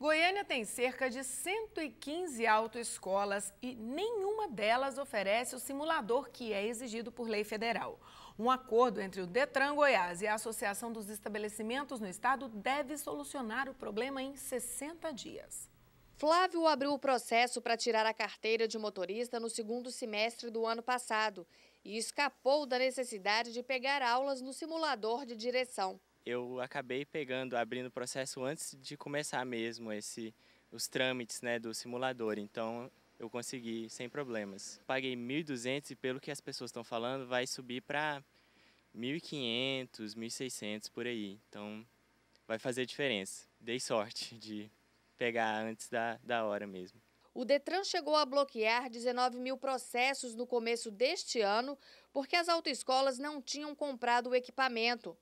Goiânia tem cerca de 115 autoescolas e nenhuma delas oferece o simulador que é exigido por lei federal. Um acordo entre o Detran Goiás e a Associação dos Estabelecimentos no Estado deve solucionar o problema em 60 dias. Flávio abriu o processo para tirar a carteira de motorista no segundo semestre do ano passado e escapou da necessidade de pegar aulas no simulador de direção eu acabei pegando, abrindo o processo antes de começar mesmo esse, os trâmites né, do simulador. Então eu consegui sem problemas. Paguei 1.200 e pelo que as pessoas estão falando vai subir para 1.500, 1.600 por aí. Então vai fazer diferença. Dei sorte de pegar antes da, da hora mesmo. O Detran chegou a bloquear 19 mil processos no começo deste ano porque as autoescolas não tinham comprado o equipamento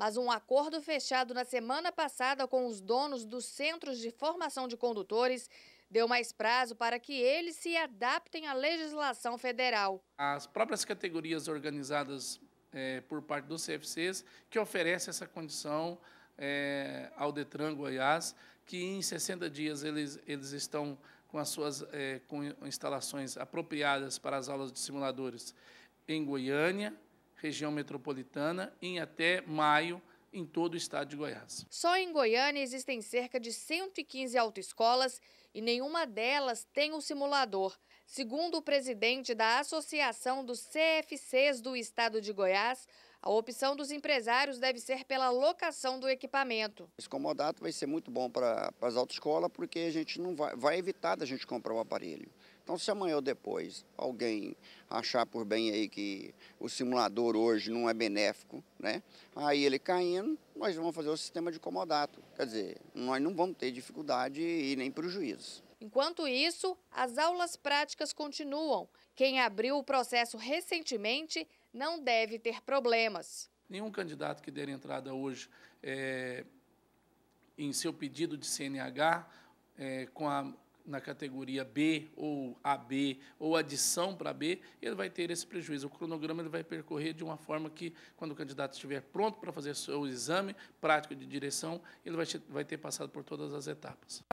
mas um acordo fechado na semana passada com os donos dos centros de formação de condutores deu mais prazo para que eles se adaptem à legislação federal. As próprias categorias organizadas é, por parte dos CFCs que oferece essa condição é, ao Detran Goiás, que em 60 dias eles, eles estão com as suas é, com instalações apropriadas para as aulas de simuladores em Goiânia, região metropolitana, em até maio em todo o estado de Goiás. Só em Goiânia existem cerca de 115 autoescolas e nenhuma delas tem um simulador. Segundo o presidente da Associação dos CFCs do Estado de Goiás, a opção dos empresários deve ser pela locação do equipamento. Esse comodato vai ser muito bom para, as autoescolas, porque a gente não vai, vai evitar da gente comprar o aparelho. Então, se amanhã ou depois alguém achar por bem aí que o simulador hoje não é benéfico, né? Aí ele caindo, nós vamos fazer o sistema de comodato. Quer dizer, nós não vamos ter dificuldade e nem prejuízo. Enquanto isso, as aulas práticas continuam. Quem abriu o processo recentemente não deve ter problemas. Nenhum candidato que der entrada hoje é, em seu pedido de CNH é, com a, na categoria B ou AB ou adição para B, ele vai ter esse prejuízo. O cronograma ele vai percorrer de uma forma que, quando o candidato estiver pronto para fazer seu exame prático de direção, ele vai, vai ter passado por todas as etapas.